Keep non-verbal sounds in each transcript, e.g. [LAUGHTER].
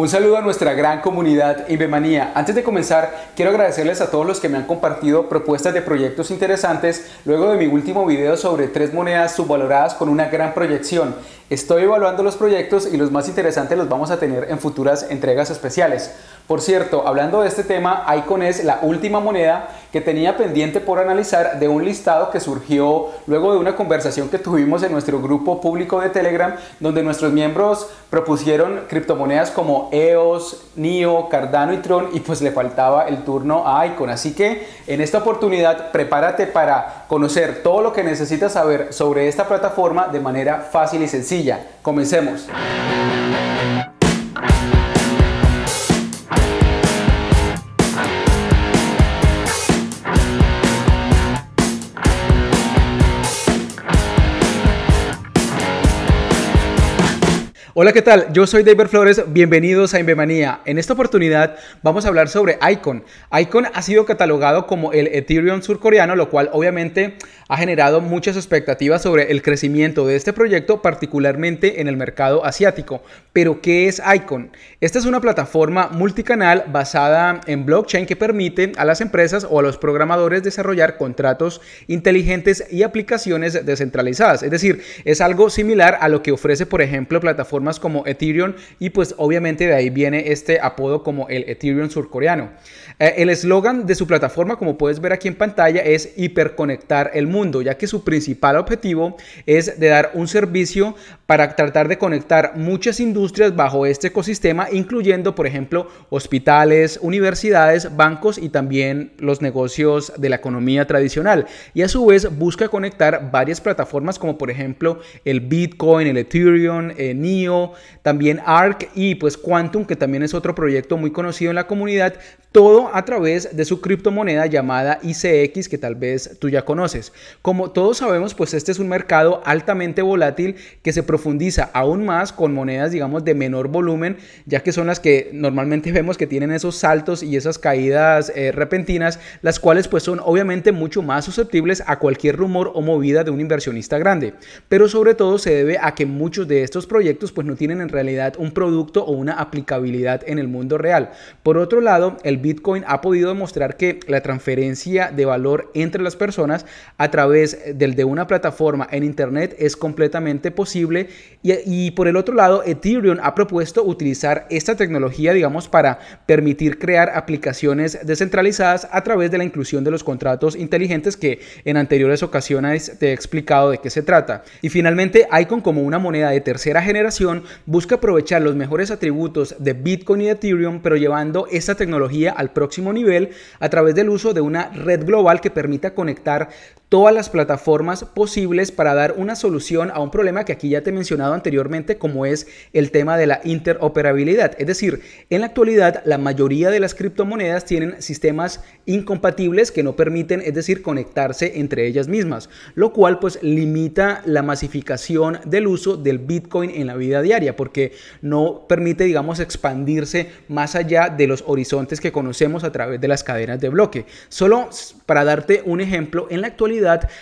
Un saludo a nuestra gran comunidad Ibemanía. Antes de comenzar, quiero agradecerles a todos los que me han compartido propuestas de proyectos interesantes luego de mi último video sobre tres monedas subvaloradas con una gran proyección. Estoy evaluando los proyectos y los más interesantes los vamos a tener en futuras entregas especiales. Por cierto, hablando de este tema, Icon es la última moneda que tenía pendiente por analizar de un listado que surgió luego de una conversación que tuvimos en nuestro grupo público de Telegram, donde nuestros miembros propusieron criptomonedas como EOS, NIO, Cardano y Tron y pues le faltaba el turno a Icon. Así que en esta oportunidad prepárate para conocer todo lo que necesitas saber sobre esta plataforma de manera fácil y sencilla. Comencemos. Hola, ¿qué tal? Yo soy David Flores, bienvenidos a Invemanía. En esta oportunidad vamos a hablar sobre Icon. Icon ha sido catalogado como el Ethereum surcoreano, lo cual obviamente ha generado muchas expectativas sobre el crecimiento de este proyecto, particularmente en el mercado asiático. Pero, ¿qué es Icon? Esta es una plataforma multicanal basada en blockchain que permite a las empresas o a los programadores desarrollar contratos inteligentes y aplicaciones descentralizadas. Es decir, es algo similar a lo que ofrece, por ejemplo, plataformas como Ethereum y pues obviamente de ahí viene este apodo como el Ethereum surcoreano. Eh, el eslogan de su plataforma, como puedes ver aquí en pantalla, es hiperconectar el mundo, ya que su principal objetivo es de dar un servicio para tratar de conectar muchas industrias bajo este ecosistema, incluyendo, por ejemplo, hospitales, universidades, bancos y también los negocios de la economía tradicional. Y a su vez busca conectar varias plataformas como por ejemplo el Bitcoin, el Ethereum, el eh, NIO, también Arc y pues Quantum, que también es otro proyecto muy conocido en la comunidad, todo a través de su criptomoneda llamada ICX, que tal vez tú ya conoces. Como todos sabemos, pues este es un mercado altamente volátil que se profundiza aún más con monedas, digamos, de menor volumen, ya que son las que normalmente [LAUGHS] vemos que tienen esos saltos y esas caídas eh, repentinas, las cuales pues son obviamente mucho más susceptibles a cualquier rumor o movida de un inversionista grande. Pero sobre todo se debe a que muchos de estos proyectos pues no tienen en realidad un producto o una aplicabilidad en el mundo real. Por otro lado, el Bitcoin ha podido demostrar que la transferencia de valor entre las personas a través del de una plataforma en Internet es completamente posible y, y por el otro lado, Ethereum ha propuesto utilizar esta tecnología, digamos, para permitir crear aplicaciones descentralizadas a través de la inclusión de los contratos inteligentes que en anteriores ocasiones te he explicado de qué se trata. Y finalmente, Icon como una moneda de tercera generación busca aprovechar los mejores atributos de Bitcoin y Ethereum, pero llevando esta tecnología al próximo nivel a través del uso de una red global que permita conectar todas las plataformas posibles para dar una solución a un problema que aquí ya te he mencionado anteriormente, como es el tema de la interoperabilidad. Es decir, en la actualidad la mayoría de las criptomonedas tienen sistemas incompatibles que no permiten, es decir, conectarse entre ellas mismas, lo cual pues limita la masificación del uso del Bitcoin en la vida diaria, porque no permite, digamos, expandirse más allá de los horizontes que conocemos a través de las cadenas de bloque. Solo para darte un ejemplo, en la actualidad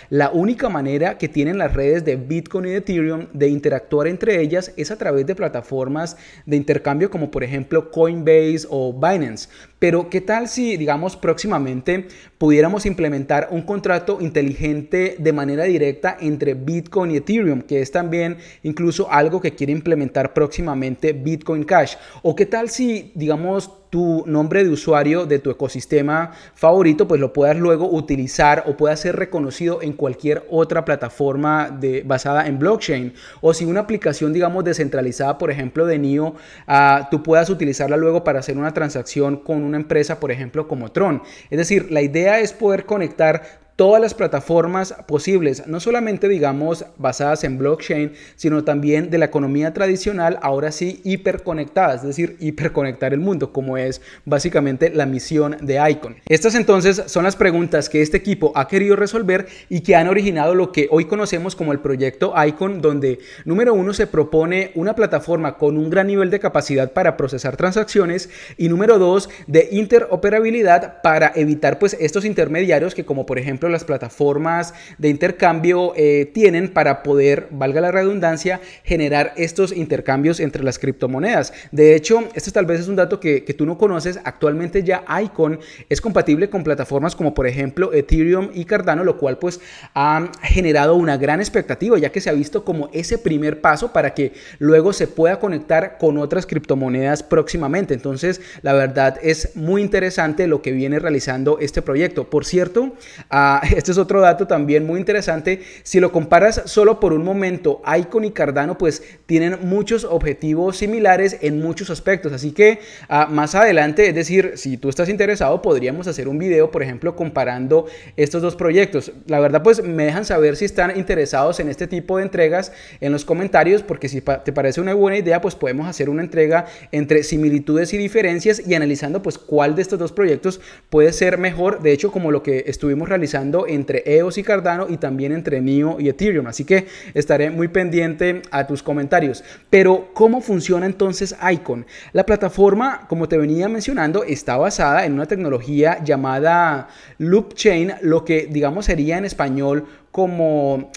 la única manera que tienen las redes de Bitcoin y de Ethereum de interactuar entre ellas es a través de plataformas de intercambio como por ejemplo Coinbase o Binance. Pero ¿qué tal si, digamos, próximamente pudiéramos implementar un contrato inteligente de manera directa entre Bitcoin y Ethereum, que es también incluso algo que quiere implementar próximamente Bitcoin Cash? ¿O qué tal si, digamos, tu nombre de usuario de tu ecosistema favorito, pues lo puedas luego utilizar o pueda ser reconocido en cualquier otra plataforma basada en blockchain. O si una aplicación, digamos, descentralizada, por ejemplo, de NIO, ah, tú puedas utilizarla luego para hacer una transacción con una empresa, por ejemplo, como Tron. Es decir, la idea es poder conectar todas las plataformas posibles, no solamente digamos basadas en blockchain, sino también de la economía tradicional, ahora sí hiperconectadas, es decir, hiperconectar el mundo, como es básicamente la misión de Icon. Estas entonces son las preguntas que este equipo ha querido resolver y que han originado lo que hoy conocemos como el proyecto Icon, donde número uno se propone una plataforma con un gran nivel de capacidad para procesar transacciones y número dos de interoperabilidad para evitar pues estos intermediarios que como por ejemplo las plataformas de intercambio eh, tienen para poder, valga la redundancia, generar estos intercambios entre las criptomonedas. De hecho, este tal vez es un dato que, tú no conoces. Actualmente ya Icon es compatible con plataformas como por ejemplo Ethereum y Cardano, lo cual pues ha generado una gran expectativa, ya que se ha visto como ese primer paso para que luego se pueda conectar con otras criptomonedas próximamente. Entonces, la verdad es muy interesante lo que viene realizando este proyecto. Por cierto, a [LAUGHS] este es otro dato también muy interesante. Si lo comparas solo por un momento, Icon y Cardano pues tienen muchos objetivos similares en muchos aspectos. Así que ah, más adelante, es decir, si tú estás interesado, podríamos hacer un video, por ejemplo, comparando estos dos proyectos. La verdad pues me dejan saber si están interesados en este tipo de entregas en los comentarios, porque si te parece una buena idea, pues podemos hacer una entrega entre similitudes y diferencias y analizando pues cuál de estos dos proyectos puede ser mejor. De hecho, como lo que estuvimos realizando entre EOS y Cardano y también entre NIO y Ethereum. Así que estaré muy pendiente a tus comentarios. Pero, ¿cómo funciona entonces Icon? La plataforma, como te venía mencionando, está basada en una tecnología llamada Loop Chain, lo que digamos sería en español como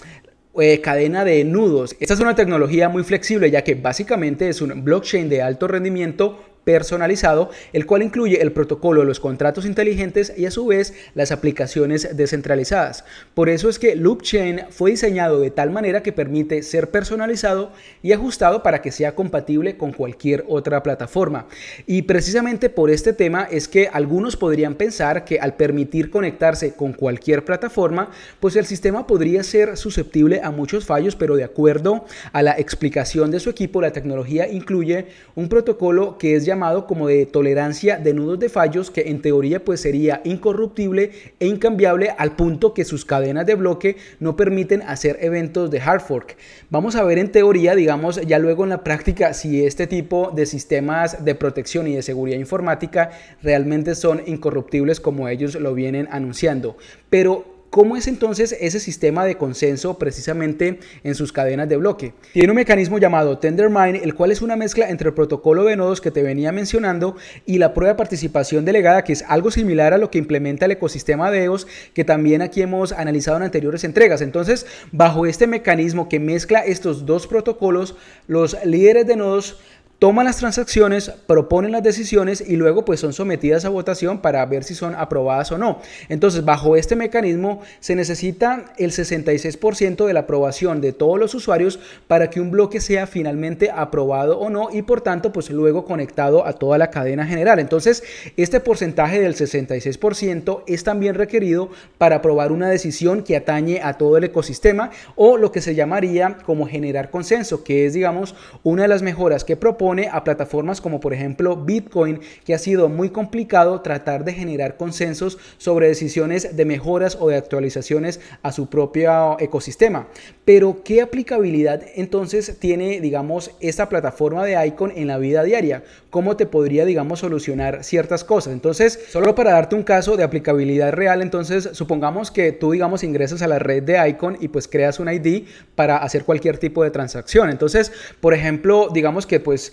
eh, cadena de nudos. Esta es una tecnología muy flexible ya que básicamente es un blockchain de alto rendimiento personalizado, el cual incluye el protocolo de los contratos inteligentes y a su vez las aplicaciones descentralizadas. Por eso es que Loopchain fue diseñado de tal manera que permite ser personalizado y ajustado para que sea compatible con cualquier otra plataforma. Y precisamente por este tema es que algunos podrían pensar que al permitir conectarse con cualquier plataforma, pues el sistema podría ser susceptible a muchos fallos, pero de acuerdo a la explicación de su equipo, la tecnología incluye un protocolo que es ya llamado como de tolerancia de nudos de fallos que en teoría pues sería incorruptible e incambiable al punto que sus cadenas de bloque no permiten hacer eventos de hard fork. Vamos a ver en teoría, digamos ya luego en la práctica si este tipo de sistemas de protección y de seguridad informática realmente son incorruptibles como ellos lo vienen anunciando. Pero ¿Cómo es entonces ese sistema de consenso precisamente en sus cadenas de bloque? Tiene un mecanismo llamado Tendermind, el cual es una mezcla entre el protocolo de nodos que te venía mencionando y la prueba de participación delegada, que es algo similar a lo que implementa el ecosistema de EOS, que también aquí hemos analizado en anteriores entregas. Entonces, bajo este mecanismo que mezcla estos dos protocolos, los líderes de nodos toman las transacciones, proponen las decisiones y luego pues son sometidas a votación para ver si son aprobadas o no. Entonces, bajo este mecanismo se necesita el 66% de la aprobación de todos los usuarios para que un bloque sea finalmente aprobado o no y por tanto pues luego conectado a toda la cadena general. Entonces, este porcentaje del 66% es también requerido para aprobar una decisión que atañe a todo el ecosistema o lo que se llamaría como generar consenso, que es digamos una de las mejoras que propone a plataformas como por ejemplo Bitcoin, que ha sido muy complicado tratar de generar consensos sobre decisiones de mejoras o de actualizaciones a su propio ecosistema. Pero ¿qué aplicabilidad entonces tiene, digamos, esta plataforma de Icon en la vida diaria? ¿Cómo te podría, digamos, solucionar ciertas cosas? Entonces, solo para darte un caso de aplicabilidad real, entonces supongamos que tú, digamos, ingresas a la red de Icon y pues creas un ID para hacer cualquier tipo de transacción. Entonces, por ejemplo, digamos que pues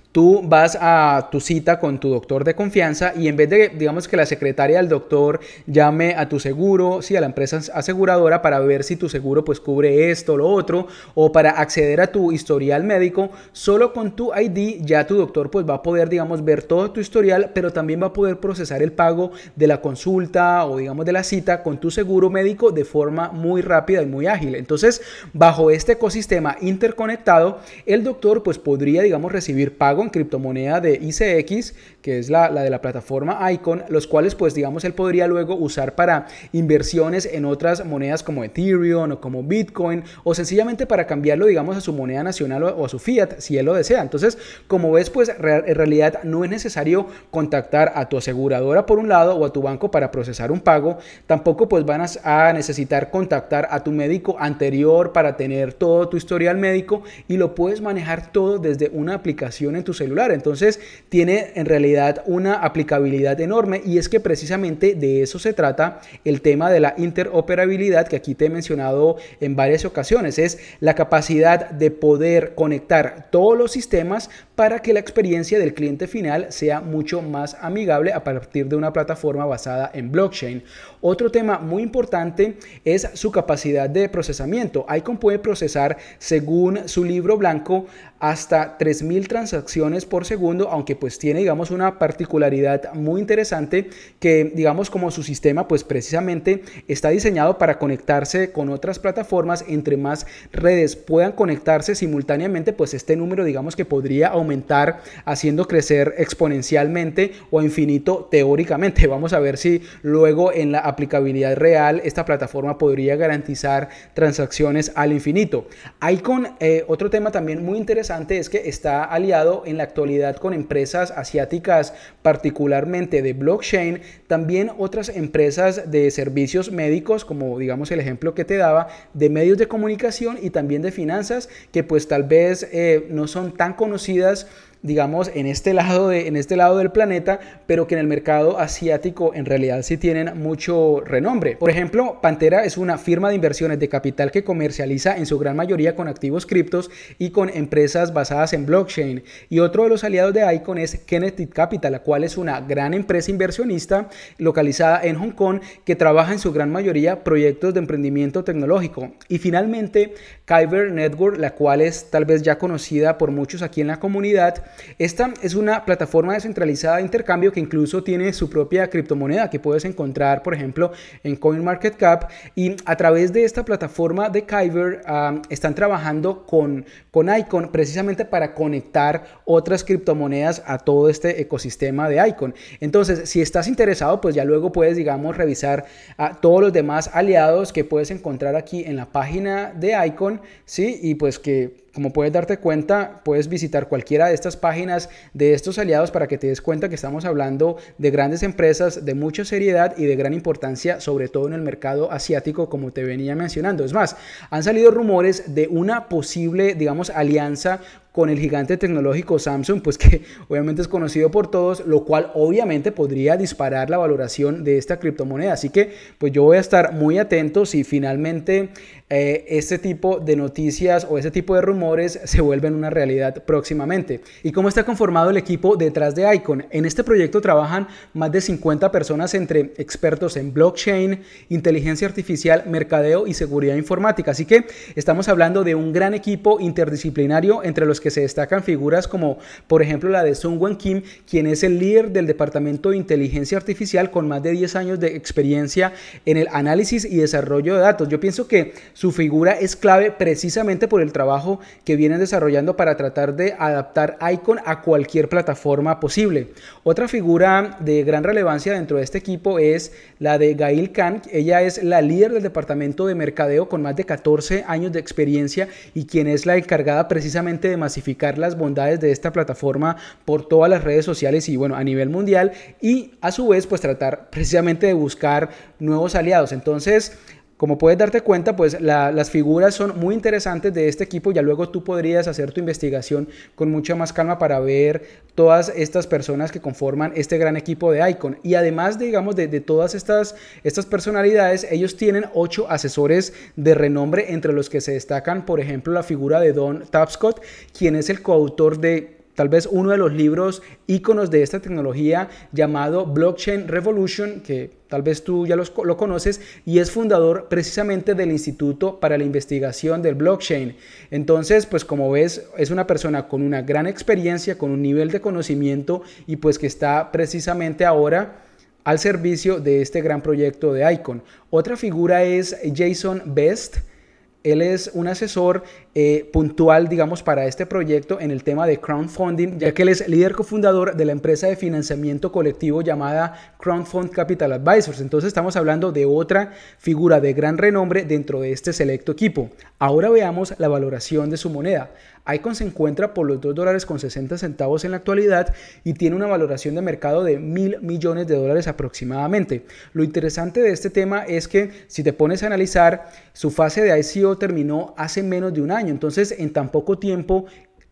Tú vas a tu cita con tu doctor de confianza y en vez de, digamos, que la secretaria del doctor llame a tu seguro, sí, a la empresa aseguradora para ver si tu seguro pues cubre esto, lo otro, o para acceder a tu historial médico, solo con tu ID ya tu doctor pues va a poder, digamos, ver todo tu historial, pero también va a poder procesar el pago de la consulta o, digamos, de la cita con tu seguro médico de forma muy rápida y muy ágil. Entonces, bajo este ecosistema interconectado, el doctor pues podría, digamos, recibir pago pago criptomoneda de ICX, que es la, la de la plataforma Icon, los cuales pues digamos él podría luego usar para inversiones en otras monedas como Ethereum o como Bitcoin o sencillamente para cambiarlo digamos a su moneda nacional o a su fiat si él lo desea. Entonces, como ves pues en realidad no es necesario contactar a tu aseguradora por un lado o a tu banco para procesar un pago. Tampoco pues van a necesitar contactar a tu médico anterior para tener todo tu historial médico y lo puedes manejar todo desde una aplicación en tu celular. Entonces tiene en realidad una aplicabilidad enorme y es que precisamente de eso se trata el tema de la interoperabilidad que aquí te he mencionado en varias ocasiones. Es la capacidad de poder conectar todos los sistemas para que la experiencia del cliente final sea mucho más amigable a partir de una plataforma basada en blockchain. Otro tema muy importante es su capacidad de procesamiento. ICON puede procesar, según su libro blanco, hasta 3.000 transacciones por segundo, aunque pues tiene digamos una particularidad muy interesante que digamos como su sistema pues precisamente está diseñado para conectarse con otras plataformas, entre más redes puedan conectarse simultáneamente pues este número digamos que podría aumentar haciendo crecer exponencialmente o infinito teóricamente. [LAUGHS] Vamos a ver si luego en la aplicabilidad real esta plataforma podría garantizar transacciones al infinito. Hay con eh, otro tema también muy interesante es que está aliado en la actualidad con empresas asiáticas, particularmente de blockchain, también otras empresas de servicios médicos, como digamos el ejemplo que te daba, de medios de comunicación y también de finanzas, que pues tal vez eh, no son tan conocidas digamos, en este, lado en este lado del planeta, pero que en el mercado asiático en realidad sí tienen mucho renombre. Por ejemplo, Pantera es una firma de inversiones de capital que comercializa en su gran mayoría con activos criptos y con empresas basadas en blockchain. Y otro de los aliados de Icon es Kennedy Capital, la cual es una gran empresa inversionista localizada en Hong Kong que trabaja en su gran mayoría proyectos de emprendimiento tecnológico. Y finalmente, Kyber Network, la cual es tal vez ya conocida por muchos aquí en la comunidad, esta es una plataforma descentralizada de intercambio que incluso tiene su propia criptomoneda que puedes encontrar, por ejemplo, en CoinMarketCap. Y a través de esta plataforma de Kyber están trabajando con, con Icon precisamente para conectar otras criptomonedas a todo este ecosistema de Icon. Entonces, si estás interesado, pues ya luego puedes, digamos, revisar a todos los demás aliados que puedes encontrar aquí en la página de Icon, ¿sí? Y pues que como puedes darte cuenta, puedes visitar cualquiera de estas páginas de estos aliados para que te des cuenta que estamos hablando de grandes empresas de mucha seriedad y de gran importancia, sobre todo en el mercado asiático, como te venía mencionando. Es más, han salido rumores de una posible, digamos, alianza con el gigante tecnológico Samsung, pues que [LAUGHS] obviamente es conocido por todos, lo cual obviamente podría disparar la valoración de esta criptomoneda. Así que pues yo voy a estar muy atento si finalmente eh, este tipo de noticias o ese tipo de rumores se vuelven una realidad próximamente. ¿Y cómo está conformado el equipo detrás de Icon? En este proyecto trabajan más de 50 personas entre expertos en blockchain, inteligencia artificial, mercadeo y seguridad informática. Así que estamos hablando de un gran equipo interdisciplinario entre los que se destacan figuras como, por ejemplo, la de Wen Kim, quien es el líder del departamento de inteligencia artificial con más de 10 años de experiencia en el análisis y desarrollo de datos. Yo pienso que su figura es clave precisamente por el trabajo que vienen desarrollando para tratar de adaptar Icon a cualquier plataforma posible. Otra figura de gran relevancia dentro de este equipo es la de Gail Khan. Ella es la líder del departamento de mercadeo con más de 14 años de experiencia y quien es la encargada precisamente de masificar las bondades de esta plataforma por todas las redes sociales y bueno, a nivel mundial y a su vez pues tratar precisamente de buscar nuevos aliados. Entonces, como puedes darte cuenta, pues las figuras son muy interesantes de este equipo. Ya luego tú podrías hacer tu investigación con mucha más calma para ver todas estas personas que conforman este gran equipo de Icon. Y además, digamos, de, todas estas, estas personalidades, ellos tienen ocho asesores de renombre, entre los que se destacan, por ejemplo, la figura de Don Tapscott, quien es el coautor de tal vez uno de los libros íconos de esta tecnología llamado Blockchain Revolution, que tal vez tú ya lo conoces, y es fundador precisamente del Instituto para la Investigación del Blockchain. Entonces, pues como ves, es una persona con una gran experiencia, con un nivel de conocimiento y pues que está precisamente ahora al servicio de este gran proyecto de Icon. Otra figura es Jason Best. Él es un asesor eh, puntual, digamos, para este proyecto en el tema de crowdfunding, ya que él es líder cofundador de la empresa de financiamiento colectivo llamada Crowdfund Capital Advisors. Entonces estamos hablando de otra figura de gran renombre dentro de este selecto equipo. Ahora veamos la valoración de su moneda. Icon se encuentra por los 2 dólares con 60 centavos en la actualidad y tiene una valoración de mercado de mil millones de dólares aproximadamente. Lo interesante de este tema es que si te pones a analizar, su fase de ICO terminó hace menos de un año entonces, en tan poco tiempo,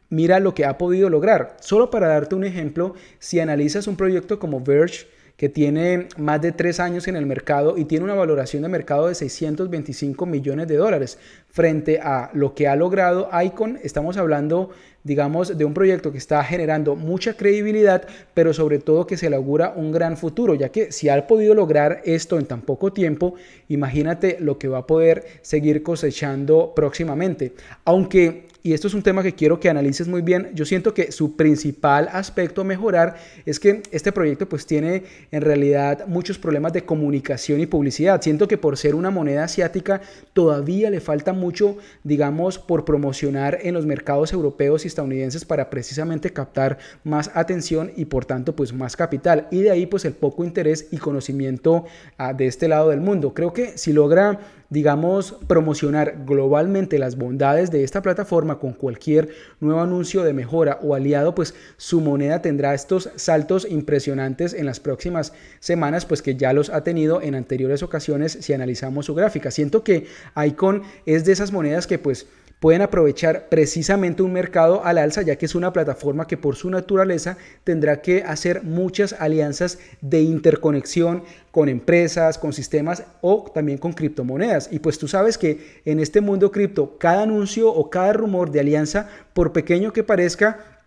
mira lo que ha podido lograr. Solo para darte un ejemplo, si analizas un proyecto como Verge, que tiene más de tres años en el mercado y tiene una valoración de mercado de 625 millones de dólares. Frente a lo que ha logrado Icon, estamos hablando, digamos, de un proyecto que está generando mucha credibilidad, pero sobre todo que se le augura un gran futuro, ya que si ha podido lograr esto en tan poco tiempo, imagínate lo que va a poder seguir cosechando próximamente. Aunque y esto es un tema que quiero que analices muy bien, yo siento que su principal aspecto a mejorar es que este proyecto pues tiene en realidad muchos problemas de comunicación y publicidad. Siento que por ser una moneda asiática todavía le falta mucho, digamos, por promocionar en los mercados europeos y estadounidenses para precisamente captar más atención y por tanto pues más capital. Y de ahí pues el poco interés y conocimiento ah, de este lado del mundo. Creo que si logra digamos, promocionar globalmente las bondades de esta plataforma con cualquier nuevo anuncio de mejora o aliado, pues su moneda tendrá estos saltos impresionantes en las próximas semanas, pues que ya los ha tenido en anteriores ocasiones si analizamos su gráfica. Siento que Icon es de esas monedas que pues pueden aprovechar precisamente un mercado al alza, ya que es una plataforma que por su naturaleza tendrá que hacer muchas alianzas de interconexión con empresas, con sistemas o también con criptomonedas. Y pues tú sabes que en este mundo cripto, cada anuncio o cada rumor de alianza, por pequeño que parezca,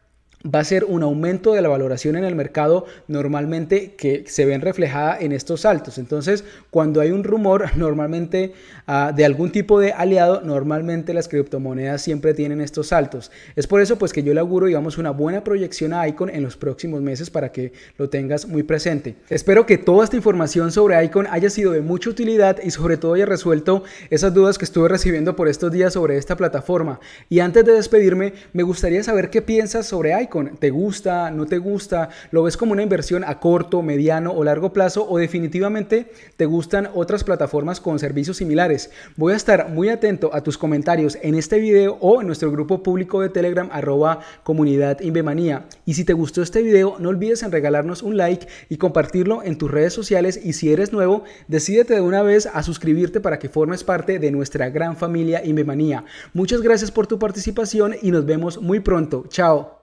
va a ser un aumento de la valoración en el mercado normalmente que se ven reflejada en estos saltos. Entonces, cuando hay un rumor [LAUGHS] normalmente ah, de algún tipo de aliado, normalmente las criptomonedas siempre tienen estos saltos. Es por eso pues que yo le auguro, digamos, una buena proyección a Icon en los próximos meses para que lo tengas muy presente. Espero que toda esta información sobre Icon haya sido de mucha utilidad y sobre todo haya resuelto esas dudas que estuve recibiendo por estos días sobre esta plataforma. Y antes de despedirme, me gustaría saber qué piensas sobre Icon te gusta, no te gusta, lo ves como una inversión a corto, mediano o largo plazo o definitivamente te gustan otras plataformas con servicios similares. Voy a estar muy atento a tus comentarios en este video o en nuestro grupo público de Telegram arroba comunidad Invemanía. Y si te gustó este video, no olvides en regalarnos un like y compartirlo en tus redes sociales y si eres nuevo, decídete de una vez a suscribirte para que formes parte de nuestra gran familia Invemanía. Muchas gracias por tu participación y nos vemos muy pronto. Chao.